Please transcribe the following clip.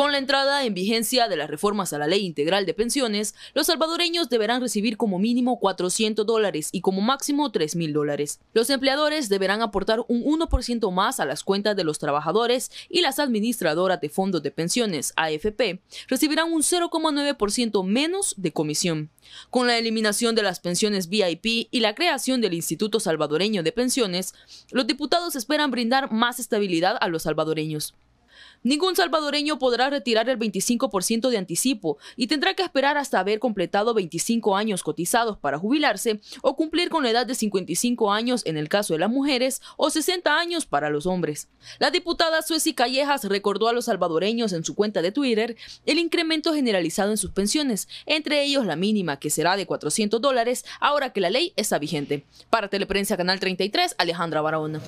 Con la entrada en vigencia de las reformas a la Ley Integral de Pensiones, los salvadoreños deberán recibir como mínimo 400 dólares y como máximo 3.000 dólares. Los empleadores deberán aportar un 1% más a las cuentas de los trabajadores y las administradoras de fondos de pensiones, AFP, recibirán un 0,9% menos de comisión. Con la eliminación de las pensiones VIP y la creación del Instituto Salvadoreño de Pensiones, los diputados esperan brindar más estabilidad a los salvadoreños. Ningún salvadoreño podrá retirar el 25% de anticipo y tendrá que esperar hasta haber completado 25 años cotizados para jubilarse o cumplir con la edad de 55 años en el caso de las mujeres o 60 años para los hombres. La diputada Sueci Callejas recordó a los salvadoreños en su cuenta de Twitter el incremento generalizado en sus pensiones, entre ellos la mínima que será de 400 dólares ahora que la ley está vigente. Para Teleprensa Canal 33, Alejandra Barahona.